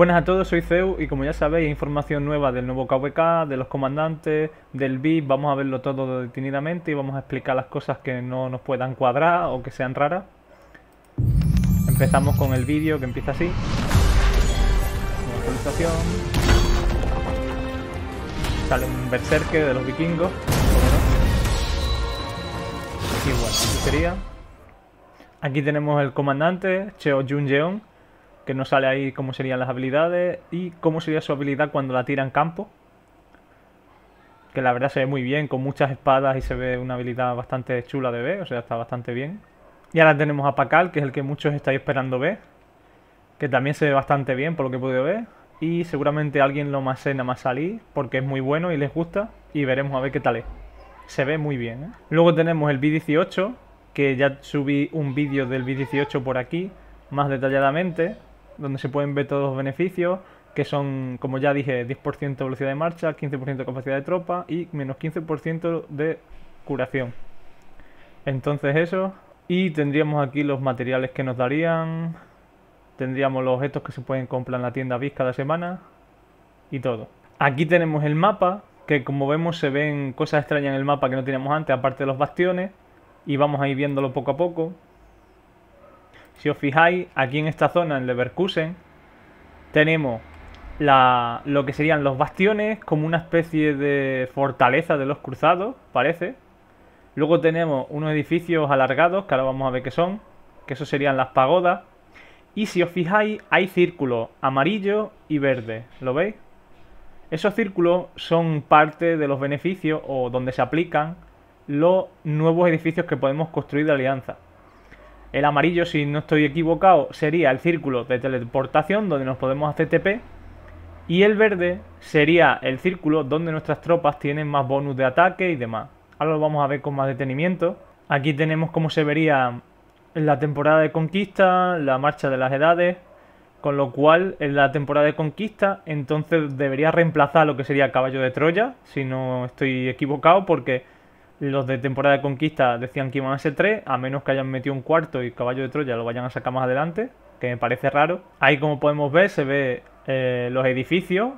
Buenas a todos, soy Zeu y como ya sabéis, información nueva del nuevo KVK, de los comandantes, del BIP, vamos a verlo todo detenidamente y vamos a explicar las cosas que no nos puedan cuadrar o que sean raras. Empezamos con el vídeo que empieza así. Una actualización. Sale un berserker de los vikingos. Y bueno, sería. Aquí tenemos el comandante, Cheo Jun Jeon que nos sale ahí cómo serían las habilidades y cómo sería su habilidad cuando la tira en campo. Que la verdad se ve muy bien, con muchas espadas y se ve una habilidad bastante chula de ver, o sea, está bastante bien. Y ahora tenemos a Pacal, que es el que muchos estáis esperando ver, que también se ve bastante bien por lo que he podido ver. Y seguramente alguien lo almacena más salir, porque es muy bueno y les gusta, y veremos a ver qué tal es. Se ve muy bien, ¿eh? Luego tenemos el B18, que ya subí un vídeo del B18 por aquí, más detalladamente, donde se pueden ver todos los beneficios, que son, como ya dije, 10% de velocidad de marcha, 15% de capacidad de tropa y menos 15% de curación. Entonces eso. Y tendríamos aquí los materiales que nos darían. Tendríamos los objetos que se pueden comprar en la tienda BIS cada semana. Y todo. Aquí tenemos el mapa, que como vemos se ven cosas extrañas en el mapa que no teníamos antes, aparte de los bastiones. Y vamos a ir viéndolo poco a poco. Si os fijáis, aquí en esta zona, en Leverkusen, tenemos lo que serían los bastiones, como una especie de fortaleza de los cruzados, parece. Luego tenemos unos edificios alargados, que ahora vamos a ver qué son, que eso serían las pagodas. Y si os fijáis, hay círculos amarillo y verde, ¿lo veis? Esos círculos son parte de los beneficios o donde se aplican los nuevos edificios que podemos construir de alianza. El amarillo, si no estoy equivocado, sería el círculo de teleportación donde nos podemos hacer TP. Y el verde sería el círculo donde nuestras tropas tienen más bonus de ataque y demás. Ahora lo vamos a ver con más detenimiento. Aquí tenemos cómo se vería la temporada de conquista, la marcha de las edades. Con lo cual, en la temporada de conquista, entonces debería reemplazar lo que sería Caballo de Troya, si no estoy equivocado, porque los de temporada de conquista decían que iban a ser tres, a menos que hayan metido un cuarto y caballo de Troya lo vayan a sacar más adelante, que me parece raro. Ahí como podemos ver se ve eh, los edificios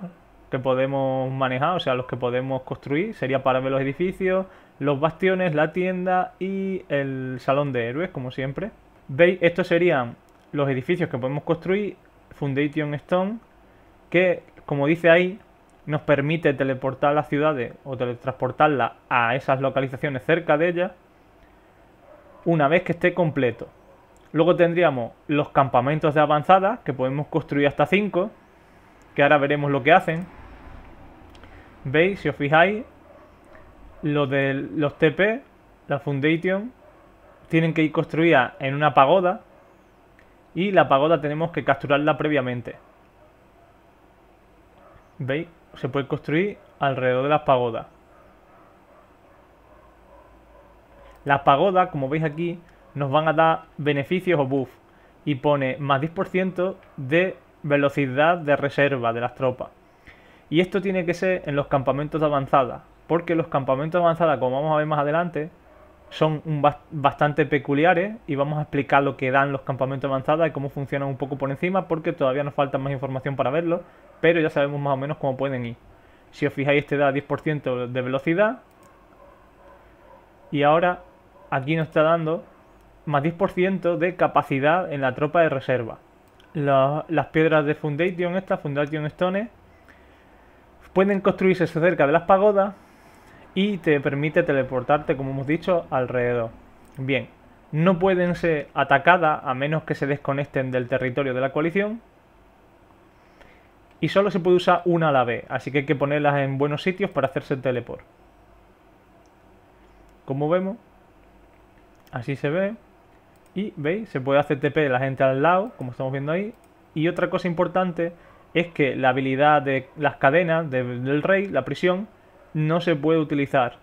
que podemos manejar, o sea, los que podemos construir. Sería para ver los edificios, los bastiones, la tienda y el salón de héroes, como siempre. ¿Veis? Estos serían los edificios que podemos construir, Foundation Stone, que como dice ahí, nos permite teleportar las ciudades o teletransportarlas a esas localizaciones cerca de ellas una vez que esté completo. Luego tendríamos los campamentos de avanzada, que podemos construir hasta 5, que ahora veremos lo que hacen. ¿Veis? Si os fijáis, lo de los TP, la Foundation, tienen que ir construida en una pagoda y la pagoda tenemos que capturarla previamente. ¿Veis? Se puede construir alrededor de las pagodas. Las pagodas, como veis aquí, nos van a dar beneficios o buff. Y pone más 10% de velocidad de reserva de las tropas. Y esto tiene que ser en los campamentos de avanzada. Porque los campamentos de avanzada, como vamos a ver más adelante, son bastante peculiares y vamos a explicar lo que dan los campamentos avanzados y cómo funcionan un poco por encima porque todavía nos falta más información para verlo pero ya sabemos más o menos cómo pueden ir. Si os fijáis este da 10% de velocidad y ahora aquí nos está dando más 10% de capacidad en la tropa de reserva. las piedras de Foundation, estas, Foundation Stone, pueden construirse cerca de las pagodas y te permite teleportarte, como hemos dicho, alrededor. Bien, no pueden ser atacadas a menos que se desconecten del territorio de la coalición. Y solo se puede usar una a la vez, así que hay que ponerlas en buenos sitios para hacerse el teleport. Como vemos, así se ve. Y veis, se puede hacer TP de la gente al lado, como estamos viendo ahí. Y otra cosa importante es que la habilidad de las cadenas del rey, la prisión, no se puede utilizar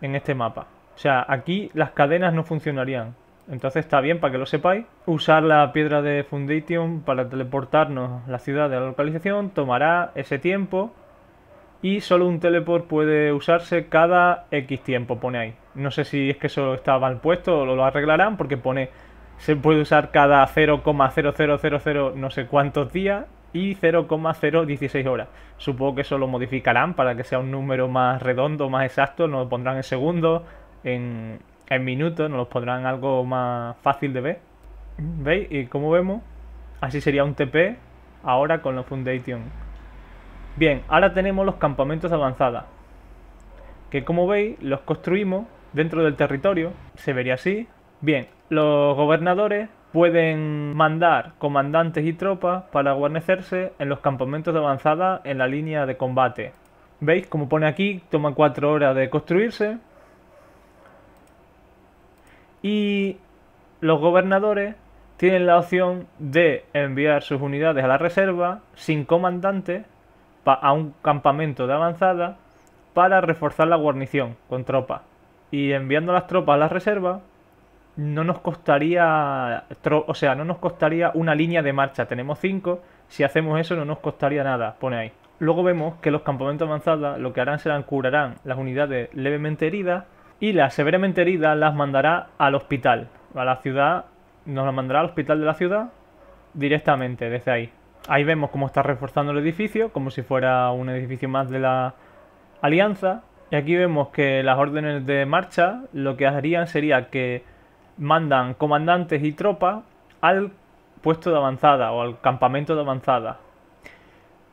en este mapa. O sea, aquí las cadenas no funcionarían. Entonces está bien, para que lo sepáis, usar la piedra de Foundation para teleportarnos la ciudad de la localización tomará ese tiempo y solo un teleport puede usarse cada X tiempo, pone ahí. No sé si es que eso está mal puesto o lo arreglarán porque pone se puede usar cada 0,0000 no sé cuántos días y 0,016 horas. Supongo que eso lo modificarán para que sea un número más redondo, más exacto, nos lo pondrán en segundos, en, minutos, nos lo pondrán algo más fácil de ver. ¿Veis? Y como vemos, así sería un TP ahora con los Foundation. Bien, ahora tenemos los campamentos de avanzada, que como veis los construimos dentro del territorio, se vería así. Bien, los gobernadores pueden mandar comandantes y tropas para guarnecerse en los campamentos de avanzada en la línea de combate. ¿Veis? Como pone aquí, toma 4 horas de construirse. Y los gobernadores tienen la opción de enviar sus unidades a la reserva sin comandante a un campamento de avanzada para reforzar la guarnición con tropas. Y enviando las tropas a la reserva, no nos costaría, o sea, no nos costaría una línea de marcha. Tenemos 5, si hacemos eso no nos costaría nada, pone ahí. Luego vemos que los campamentos avanzados lo que harán serán curarán las unidades levemente heridas y las severamente heridas las mandará al hospital, a la ciudad, nos las mandará al hospital de la ciudad directamente desde ahí. Ahí vemos cómo está reforzando el edificio, como si fuera un edificio más de la alianza. Y aquí vemos que las órdenes de marcha lo que harían sería que mandan comandantes y tropas al puesto de avanzada o al campamento de avanzada.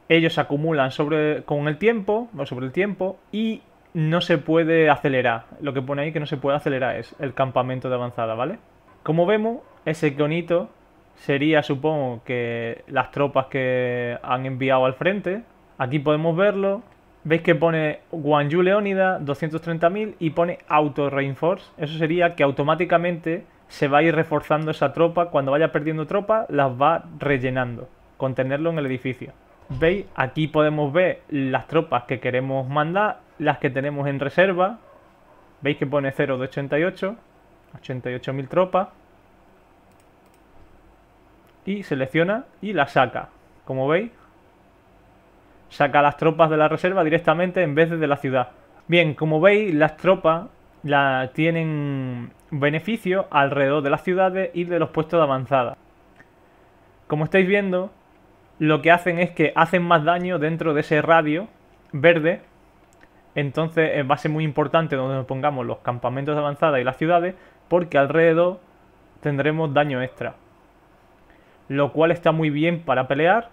Ellos acumulan sobre, con el tiempo, sobre el tiempo, y no se puede acelerar. Lo que pone ahí que no se puede acelerar es el campamento de avanzada, ¿vale? Como vemos, ese conito sería, supongo, que las tropas que han enviado al frente. Aquí podemos verlo. Veis que pone Guanyu Leónida, 230.000 y pone Auto Reinforce. Eso sería que automáticamente se va a ir reforzando esa tropa. Cuando vaya perdiendo tropa, las va rellenando. Con tenerlo en el edificio. ¿Veis? Aquí podemos ver las tropas que queremos mandar, las que tenemos en reserva. ¿Veis que pone 0 de 88? 88.000 tropas. Y selecciona y la saca. Como veis, saca las tropas de la reserva directamente en vez de de la ciudad. Bien, como veis, las tropas la tienen beneficio alrededor de las ciudades y de los puestos de avanzada. Como estáis viendo, lo que hacen es que hacen más daño dentro de ese radio verde. Entonces eh, va a ser muy importante donde nos pongamos los campamentos de avanzada y las ciudades, porque alrededor tendremos daño extra. Lo cual está muy bien para pelear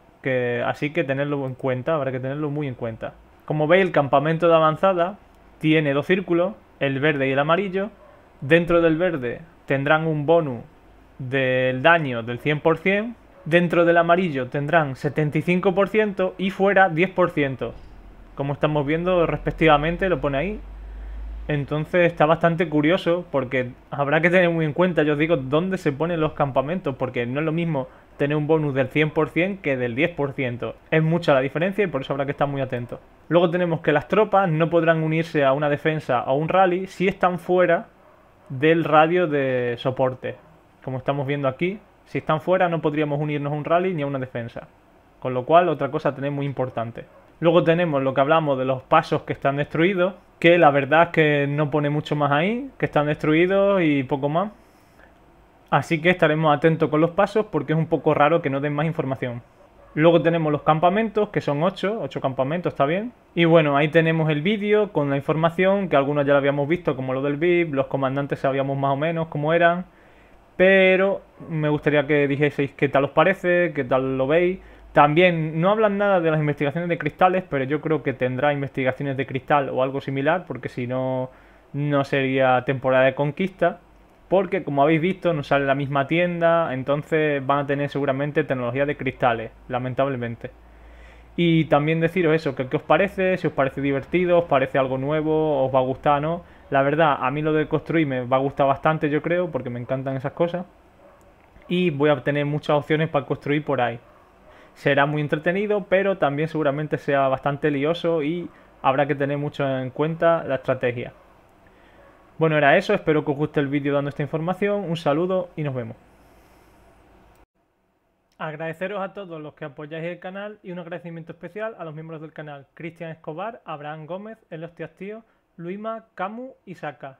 así que tenerlo en cuenta, habrá que tenerlo muy en cuenta. Como veis, el campamento de avanzada tiene dos círculos, el verde y el amarillo. Dentro del verde tendrán un bonus del daño del 100%, dentro del amarillo tendrán 75% y fuera 10%. Como estamos viendo respectivamente, lo pone ahí. Entonces está bastante curioso porque habrá que tener muy en cuenta, yo os digo, dónde se ponen los campamentos, porque no es lo mismo tener un bonus del 100% que del 10%. Es mucha la diferencia y por eso habrá que estar muy atento. Luego tenemos que las tropas no podrán unirse a una defensa o un rally si están fuera del radio de soporte. Como estamos viendo aquí, si están fuera no podríamos unirnos a un rally ni a una defensa. Con lo cual, otra cosa tenemos muy importante. Luego tenemos lo que hablamos de los pasos que están destruidos, que la verdad es que no pone mucho más ahí, que están destruidos y poco más. Así que estaremos atentos con los pasos porque es un poco raro que no den más información. Luego tenemos los campamentos, que son 8, 8 campamentos, está bien. Y bueno, ahí tenemos el vídeo con la información, que algunos ya lo habíamos visto, como lo del VIP, los comandantes sabíamos más o menos cómo eran. Pero me gustaría que dijeseis qué tal os parece, qué tal lo veis. También no hablan nada de las investigaciones de cristales, pero yo creo que tendrá investigaciones de cristal o algo similar, porque si no, no sería temporada de conquista porque como habéis visto no sale la misma tienda, entonces van a tener seguramente tecnología de cristales, lamentablemente. Y también deciros eso, que qué os parece, si os parece divertido, os parece algo nuevo, os va a gustar, ¿no? La verdad, a mí lo de construir me va a gustar bastante, yo creo, porque me encantan esas cosas. Y voy a tener muchas opciones para construir por ahí. Será muy entretenido, pero también seguramente sea bastante lioso y habrá que tener mucho en cuenta la estrategia. Bueno, era eso. Espero que os guste el vídeo dando esta información. Un saludo y nos vemos. Agradeceros a todos los que apoyáis el canal y un agradecimiento especial a los miembros del canal Cristian Escobar, Abraham Gómez, Hostias Tío, Luima, Camu y Saka.